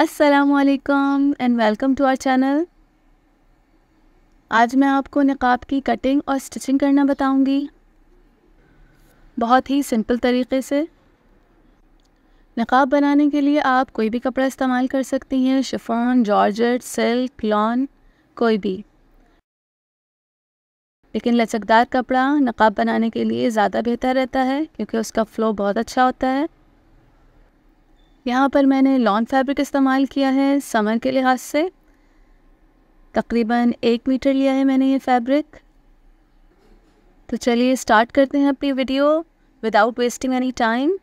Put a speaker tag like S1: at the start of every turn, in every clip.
S1: असलकम and welcome to our channel आज मैं आपको नकाब की कटिंग और स्टिचिंग करना बताऊंगी बहुत ही सिंपल तरीके से नकाब बनाने के लिए आप कोई भी कपड़ा इस्तेमाल कर सकती हैं शिफॉन जॉर्जेट सिल्क लॉन कोई भी लेकिन लचकदार कपड़ा नकाब बनाने के लिए ज़्यादा बेहतर रहता है क्योंकि उसका फ़्लो बहुत अच्छा होता है यहाँ पर मैंने लॉन फैब्रिक इस्तेमाल किया है समर के लिहाज से तकरीबन एक मीटर लिया है मैंने ये फैब्रिक तो चलिए स्टार्ट करते हैं अपनी video without wasting any time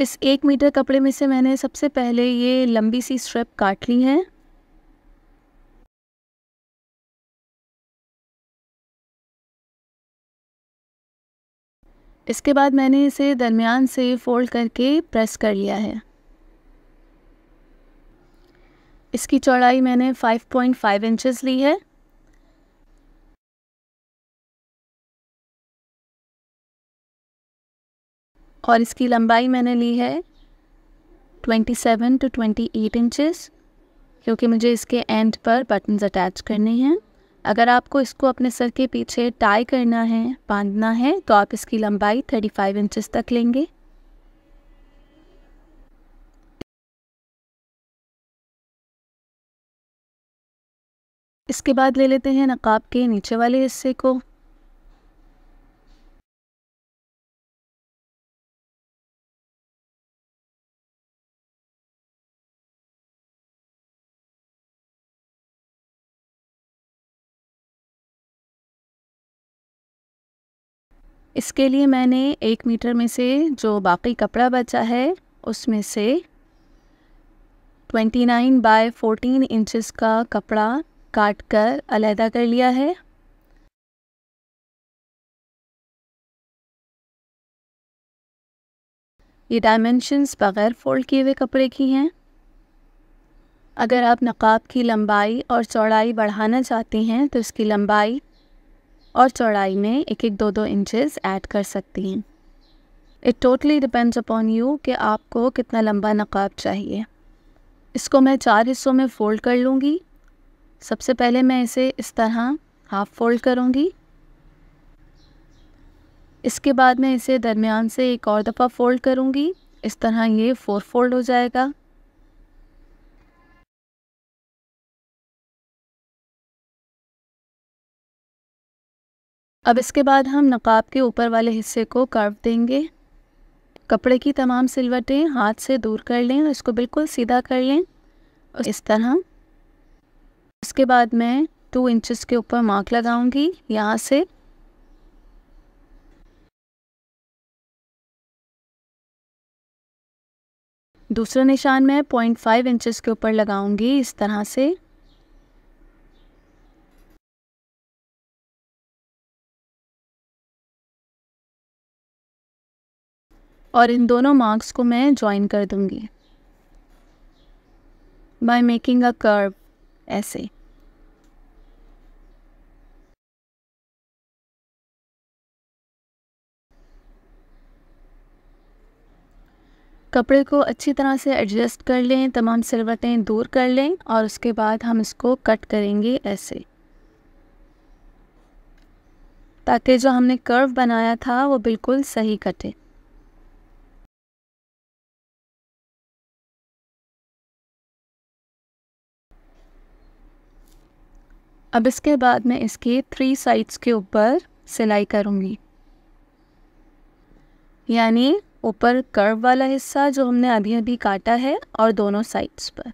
S1: इस एक मीटर कपड़े में से
S2: मैंने सबसे पहले ये लंबी सी स्ट्रेप काट ली है इसके बाद मैंने इसे दरमियान से फ़ोल्ड करके प्रेस कर लिया है इसकी चौड़ाई मैंने 5.5 पॉइंट ली है और इसकी लंबाई मैंने ली है
S1: 27 टू 28 इंचेस क्योंकि मुझे इसके एंड पर बटन्स अटैच करने हैं अगर आपको इसको अपने सर के पीछे टाई करना है बांधना है
S2: तो आप इसकी लंबाई 35 फाइव इंचज़ तक लेंगे इसके बाद ले लेते हैं नकाब के नीचे वाले हिस्से को इसके लिए मैंने एक मीटर में से जो बाकी कपड़ा बचा है उसमें से 29 नाइन बाय फोर्टीन इंचज़ का कपड़ा काट कर अलहदा कर लिया है ये डायमेंशंस बग़ैर फोल्ड किए हुए कपड़े की हैं अगर आप नकाब की लंबाई और चौड़ाई
S1: बढ़ाना चाहते हैं तो इसकी लंबाई और चौड़ाई में एक एक दो दो इंचेस ऐड कर सकती हैं it totally depends upon you कि आपको कितना लंबा नकाब चाहिए इसको मैं चार हिस्सों में फ़ोल्ड कर लूँगी सबसे पहले मैं इसे इस तरह हाफ़ फोल्ड करूँगी
S2: इसके बाद मैं इसे दरमियान से एक और दफ़ा फ़ोल्ड करूँगी इस तरह ये फोर फोल्ड हो जाएगा अब इसके बाद हम नकाब के ऊपर वाले हिस्से को कर्व देंगे कपड़े की तमाम सिलवटें हाथ से दूर
S1: कर लें और इसको बिल्कुल सीधा कर लें और इस तरह इसके बाद
S2: मैं टू इंचेस के ऊपर मार्क लगाऊंगी यहाँ से दूसरा निशान मैं पॉइंट फाइव इंचज़ के ऊपर लगाऊंगी इस तरह से और इन दोनों मार्क्स को मैं ज्वाइन कर दूंगी बाय मेकिंग अ कर्व ऐसे कपड़े को अच्छी तरह
S1: से एडजस्ट कर लें तमाम सिलवटें दूर कर लें और उसके बाद हम इसको कट करेंगे
S2: ऐसे ताकि जो हमने कर्व बनाया था वो बिल्कुल सही कटे अब इसके बाद मैं इसके थ्री साइड्स के ऊपर सिलाई करूँगी
S1: यानी ऊपर कर्व वाला हिस्सा जो हमने अभी अभी
S2: काटा है और दोनों साइड्स पर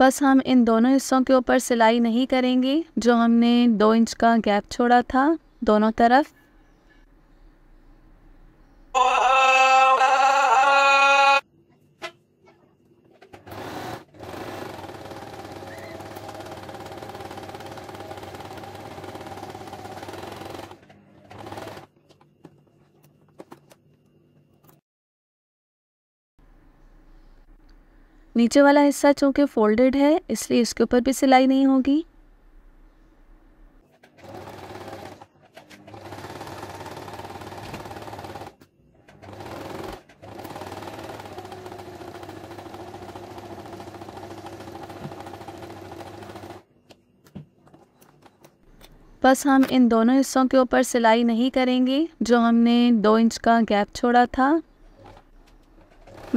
S2: बस हम इन दोनों हिस्सों के ऊपर सिलाई नहीं करेंगे जो हमने दो इंच का गैप छोड़ा था दोनों
S1: तरफ नीचे वाला हिस्सा चूँकि फोल्डेड है इसलिए इसके ऊपर भी सिलाई नहीं होगी बस हम इन दोनों हिस्सों के ऊपर सिलाई नहीं करेंगे जो हमने दो इंच का गैप छोड़ा था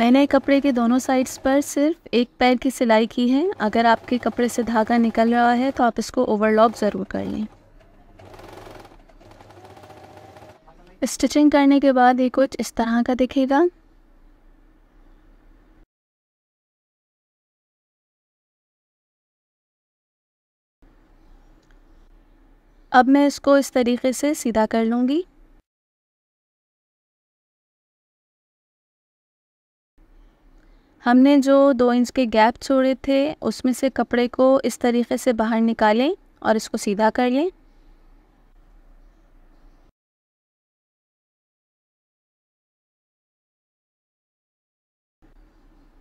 S1: मैंने कपड़े के दोनों साइड्स पर सिर्फ एक पैर की सिलाई की है अगर आपके कपड़े से धागा निकल रहा है तो आप इसको ओवरलॉक ज़रूर कर लें
S2: स्टिचिंग करने के बाद ये कुछ इस तरह का दिखेगा अब मैं इसको इस तरीके से सीधा कर लूँगी हमने जो दो इंच के गैप छोड़े थे उसमें से कपड़े को इस तरीके से बाहर निकालें और इसको सीधा कर लें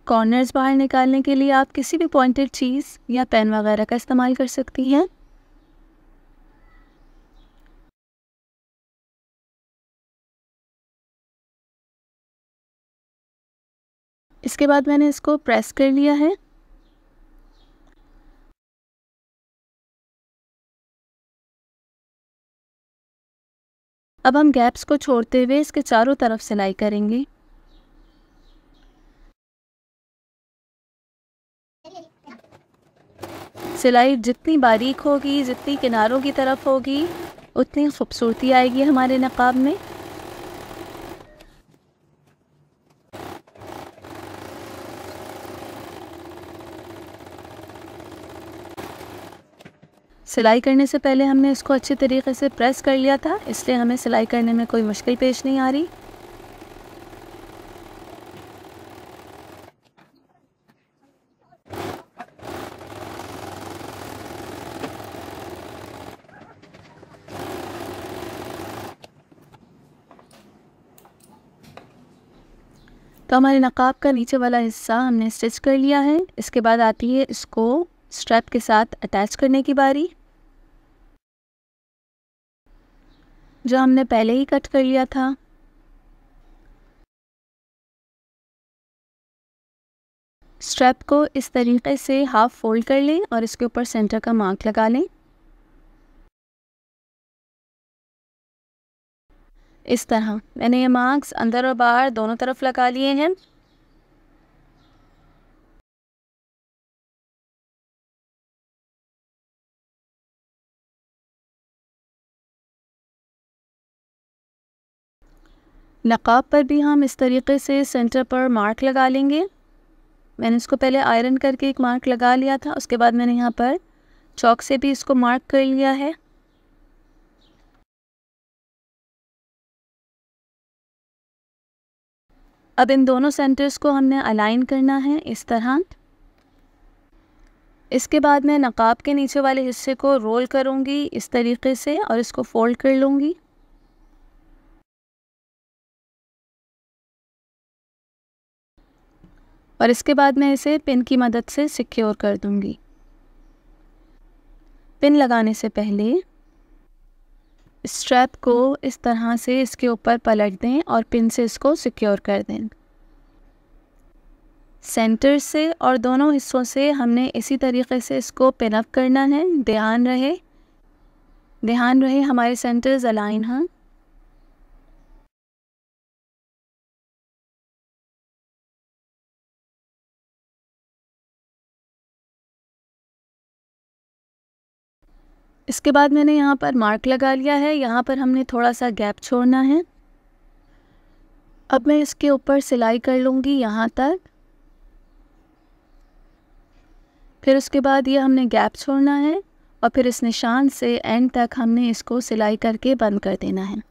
S2: कॉर्नर्स बाहर निकालने के लिए आप किसी भी पॉइंटेड चीज़ या पेन वगैरह का इस्तेमाल कर सकती हैं इसके बाद मैंने इसको प्रेस कर लिया है अब हम गैप्स को छोड़ते हुए इसके चारों तरफ सिलाई करेंगे सिलाई जितनी बारीक होगी जितनी किनारों की तरफ होगी उतनी खूबसूरती
S1: आएगी हमारे नकाब में सिलाई करने से पहले हमने इसको अच्छे तरीके से प्रेस कर लिया था इसलिए हमें सिलाई करने में कोई मुश्किल पेश नहीं आ रही तो हमारे नकाब का नीचे वाला हिस्सा हमने स्टिच कर लिया है इसके बाद आती है इसको स्ट्रैप के
S2: साथ अटैच करने की बारी जो हमने पहले ही कट कर लिया था स्ट्रैप को इस तरीके से हाफ फोल्ड कर लें और इसके ऊपर सेंटर का मार्क लगा लें इस तरह मैंने ये मार्क्स अंदर और बाहर दोनों तरफ लगा लिए हैं नक़ाब पर भी हम इस तरीके से सेंटर पर
S1: मार्क लगा लेंगे मैंने इसको पहले आयरन करके एक मार्क लगा लिया था उसके बाद मैंने यहाँ
S2: पर चौक से भी इसको मार्क कर लिया है अब इन दोनों सेंटर्स को हमने अलाइन करना है इस तरह इसके बाद मैं नकाब के नीचे वाले हिस्से को रोल करूँगी इस तरीके से और इसको फोल्ड कर लूँगी और इसके बाद मैं इसे पिन की मदद से सिक्योर कर दूंगी
S1: पिन लगाने से पहले स्ट्रैप को इस तरह से इसके ऊपर पलट दें और पिन से इसको सिक्योर कर दें सेंटर से और दोनों हिस्सों से हमने इसी तरीके से इसको
S2: पिनअप करना है ध्यान रहे ध्यान रहे हमारे सेंटर्स अलाइन हैं इसके बाद मैंने यहाँ पर मार्क लगा लिया है यहाँ पर हमने
S1: थोड़ा सा गैप छोड़ना है अब मैं इसके ऊपर सिलाई कर लूँगी यहाँ तक फिर उसके बाद ये हमने गैप छोड़ना है और फिर इस निशान से एंड तक हमने इसको सिलाई करके बंद कर देना है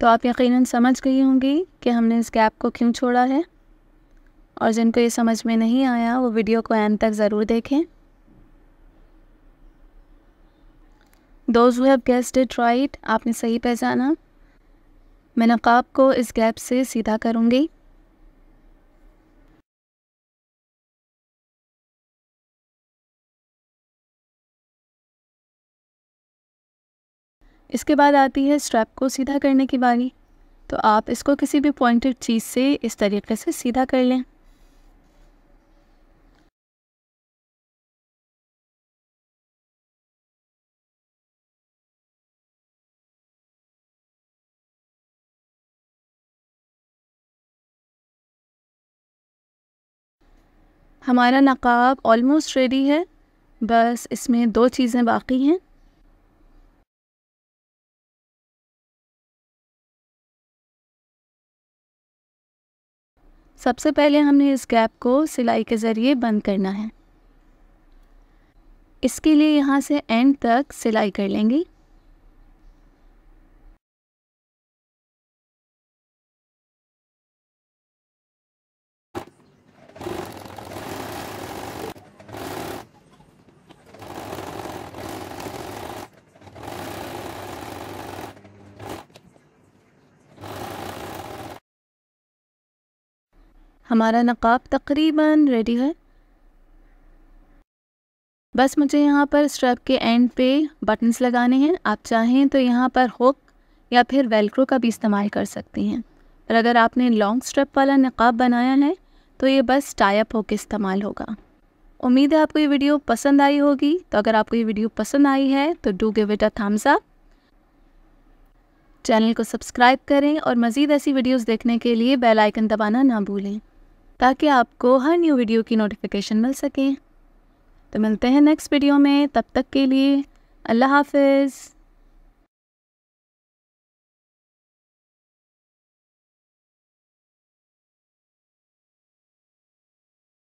S1: तो आप यकीनन समझ गई होंगी कि हमने इस गैप को क्यों छोड़ा है और जिनको ये समझ में नहीं आया वो वीडियो को एंड तक ज़रूर देखें those who have guessed it right आपने सही
S2: पहचाना मैं नकाब को इस गैप से सीधा करूँगी इसके बाद आती है स्ट्रैप को सीधा करने की बारी तो आप इसको किसी भी पॉइंटेड चीज़ से इस तरीके से सीधा कर लें हमारा नकाब ऑलमोस्ट रेडी है बस इसमें दो चीज़ें बाकी हैं सबसे पहले हमने इस गैप को सिलाई के ज़रिए बंद करना है इसके लिए यहाँ से एंड तक सिलाई कर लेंगे हमारा नकाब तकरीबन रेडी है
S1: बस मुझे यहाँ पर स्ट्रैप के एंड पे बटन्स लगाने हैं आप चाहें तो यहाँ पर हुक या फिर वेलक्रो का भी इस्तेमाल कर सकती हैं और अगर आपने लॉन्ग स्ट्रैप वाला नकाब बनाया है तो ये बस टाइप होकर इस्तेमाल होगा उम्मीद है आपको ये वीडियो पसंद आई होगी तो अगर आपको ये वीडियो पसंद आई है तो do give it a thumbs up channel को सब्सक्राइब करें और मज़ीद ऐसी वीडियोस देखने के लिए बेल आइकन दबाना ना भूलें ताकि आपको हर न्यू वीडियो की नोटिफिकेशन मिल सके तो मिलते हैं
S2: नेक्स्ट वीडियो में तब तक के लिए अल्लाह हाफिज़